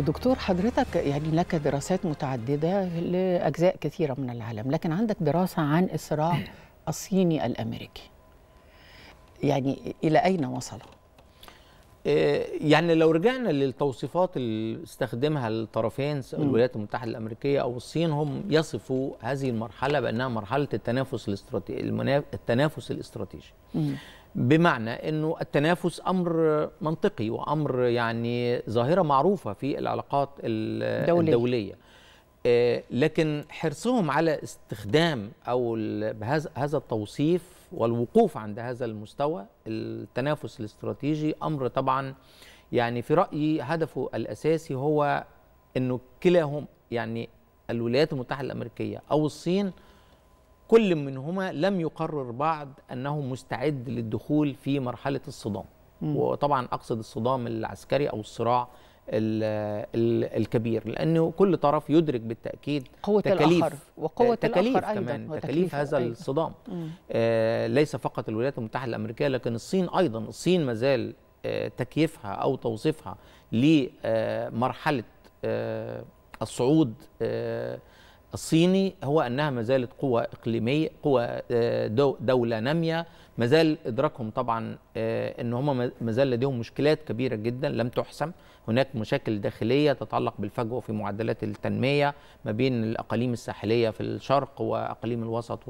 دكتور حضرتك يعني لك دراسات متعددة لأجزاء كثيرة من العالم لكن عندك دراسة عن الصراع الصيني الأمريكي يعني إلى أين وصل؟ آه، يعني لو رجعنا للتوصيفات اللي استخدمها الطرفين الولايات المتحده الامريكيه او الصين هم يصفوا هذه المرحله بانها مرحله التنافس الاستراتيجي التنافس الاستراتيجي بمعنى انه التنافس امر منطقي وامر يعني ظاهره معروفه في العلاقات الدوليه, الدولية. آه، لكن حرصهم على استخدام او هذا التوصيف والوقوف عند هذا المستوى التنافس الاستراتيجي امر طبعا يعني في رايي هدفه الاساسي هو انه كلاهم يعني الولايات المتحده الامريكيه او الصين كل منهما لم يقرر بعد انه مستعد للدخول في مرحله الصدام وطبعا اقصد الصدام العسكري او الصراع الكبير لانه كل طرف يدرك بالتاكيد قوة تكاليف الآخر وقوة تكاليف الآخر أيوة، كمان أيضاً تكاليف هذا أيضاً. أيوة. الصدام آه ليس فقط الولايات المتحده الامريكيه لكن الصين ايضا الصين ما زال آه تكييفها او توظيفها لمرحله آه الصعود آه الصيني هو أنها ما زالت قوة إقليمية قوة آه، دولة نامية ما زال إدراكهم طبعا آه، أن هم ما زال لديهم مشكلات كبيرة جدا لم تحسم هناك مشاكل داخلية تتعلق بالفجوة في معدلات التنمية ما بين الأقاليم الساحلية في الشرق وأقاليم الوسط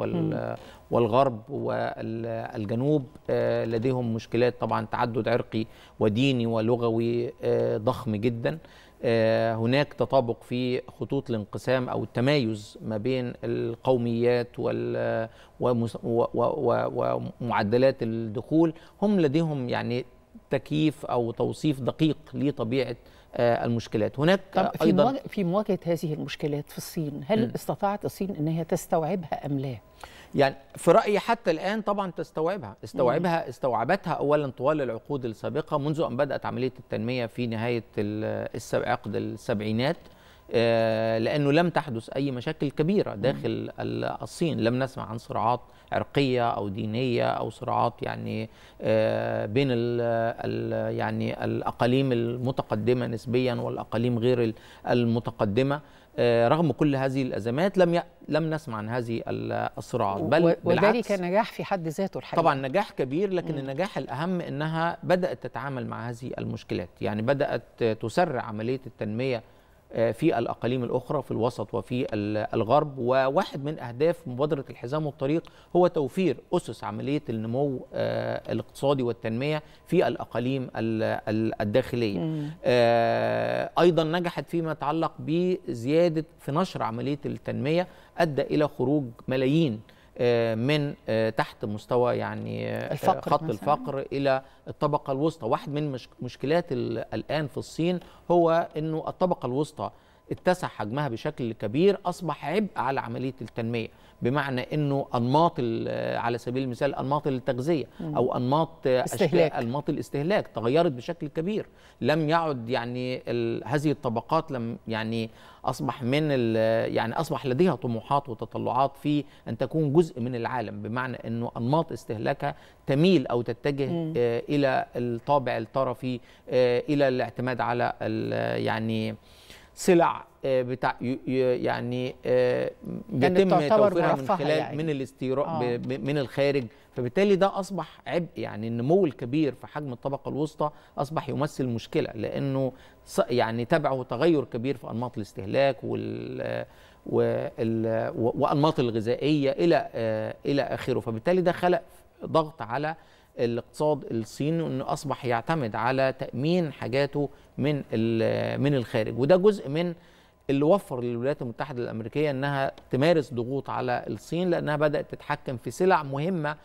والغرب والجنوب آه، لديهم مشكلات طبعا تعدد عرقي وديني ولغوي ضخم جدا آه، هناك تطابق في خطوط الانقسام او التمايز ما بين القوميات ومعدلات الدخول هم لديهم يعني تكييف او توصيف دقيق لطبيعه آه، المشكلات هناك طب في ايضا في مواجهه هذه المشكلات في الصين هل م. استطاعت الصين ان هي تستوعبها ام لا يعني في رايي حتى الان طبعا تستوعبها استوعبها م. استوعبتها اولا طوال العقود السابقه منذ ان بدات عمليه التنميه في نهايه عقد السبعينات آه، لانه لم تحدث اي مشاكل كبيره داخل الصين لم نسمع عن صراعات عرقيه او دينيه او صراعات يعني آه، بين الـ الـ يعني الاقاليم المتقدمه نسبيا والاقاليم غير المتقدمه آه، رغم كل هذه الازمات لم ي... لم نسمع عن هذه الصراعات بل وذلك وذلك نجاح في حد ذاته الحقيقه طبعا نجاح كبير لكن م. النجاح الاهم انها بدات تتعامل مع هذه المشكلات يعني بدات تسرع عمليه التنميه آه، في الاقاليم الاخرى في الوسط وفي الغرب وواحد من اهداف مبادره الحزام والطريق هو توفير اسس عمليه النمو آه، الاقتصادي والتنميه في الاقاليم الداخليه آه، ايضا نجحت فيما يتعلق بزياده في نشر عمليه التنميه ادى الى خروج ملايين آه، من آه، تحت مستوى يعني آه، الفقر خط مثلاً. الفقر الى الطبقه الوسطى واحد من مشكلات الان في الصين هو انه الطبقه الوسطى اتسع حجمها بشكل كبير اصبح عبء على عمليه التنميه بمعنى انه انماط آه، على سبيل المثال انماط التغذيه او انماط استهلاك انماط الاستهلاك تغيرت بشكل كبير لم يعد يعني آه، هذه الطبقات لم يعني اصبح من آه، يعني اصبح لديها طموحات وتطلعات في ان تكون جزء من العالم بمعنى انه انماط استهلاكها تميل او تتجه الى الطابع الطرفي الى الاعتماد على يعني سلع آه، بتاع يعني آه، يتم يعني توفيرها من خلال يعني. من الاستيراد آه. من الخارج فبالتالي ده اصبح عبء يعني النمو الكبير في حجم الطبقه الوسطى اصبح يمثل مشكله لانه يعني تبعه تغير كبير في انماط الاستهلاك وال وانماط الغذائيه الى آه، الى اخره فبالتالي ده خلق ضغط على الاقتصاد الصيني انه اصبح يعتمد على تامين حاجاته من من الخارج وده جزء من اللي وفر للولايات المتحده الامريكيه انها تمارس ضغوط على الصين لانها بدات تتحكم في سلع مهمه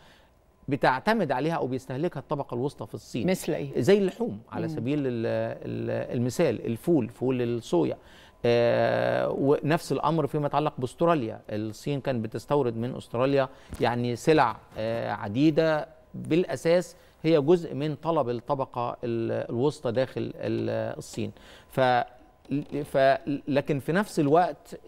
بتعتمد عليها او بيستهلكها الطبقه الوسطى في الصين مثل ايه زي اللحوم على سبيل المثال الفول فول الصويا آه، ونفس الامر فيما يتعلق باستراليا الصين كانت بتستورد من استراليا يعني سلع آه، عديده بالاساس هي جزء من طلب الطبقه الوسطى داخل الصين ف لكن في نفس الوقت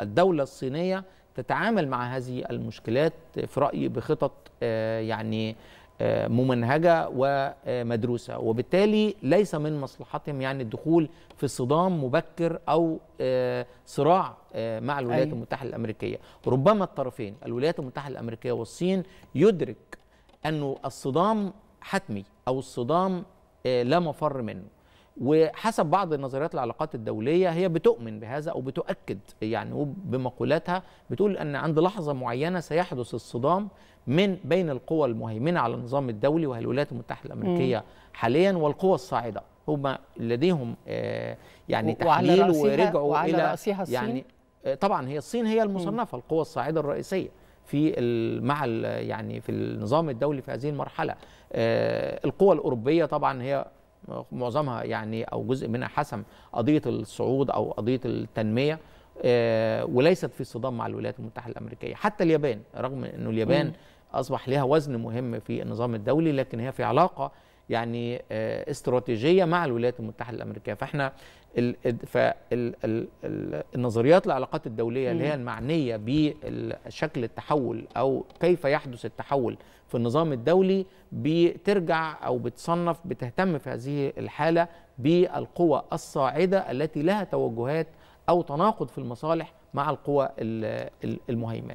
الدوله الصينيه تتعامل مع هذه المشكلات في رايي بخطط آه، يعني آه، ممنهجه ومدروسه وبالتالي ليس من مصلحتهم يعني الدخول في صدام مبكر او آه، صراع آه، مع الولايات أي. أيوة. المتحده الامريكيه ربما الطرفين الولايات المتحده الامريكيه والصين يدرك انه الصدام حتمي او الصدام لا مفر منه وحسب بعض النظريات العلاقات الدوليه هي بتؤمن بهذا او بتؤكد يعني بمقولاتها بتقول ان عند لحظه معينه سيحدث الصدام من بين القوى المهيمنه على النظام الدولي وهي الولايات المتحده الامريكيه حاليا والقوى الصاعده هم لديهم آه، يعني تحليل ورجعوا وعلى الى رأسها الصين؟ يعني آه، طبعا هي الصين هي المصنفه القوى الصاعده الرئيسيه في مع يعني في النظام الدولي في هذه المرحله آه، القوى الاوروبيه طبعا هي معظمها يعني او جزء منها حسم قضيه الصعود او قضيه التنميه آه، وليست في صدام مع الولايات المتحده الامريكيه حتى اليابان رغم انه اليابان اصبح لها وزن مهم في النظام الدولي لكن هي في علاقه يعني آه، استراتيجيه مع الولايات المتحده الامريكيه فاحنا فالنظريات العلاقات الدوليه اللي هي المعنيه بشكل التحول او كيف يحدث التحول في النظام الدولي بترجع او بتصنف بتهتم في هذه الحاله بالقوى الصاعده التي لها توجهات او تناقض في المصالح مع القوى المهيمنه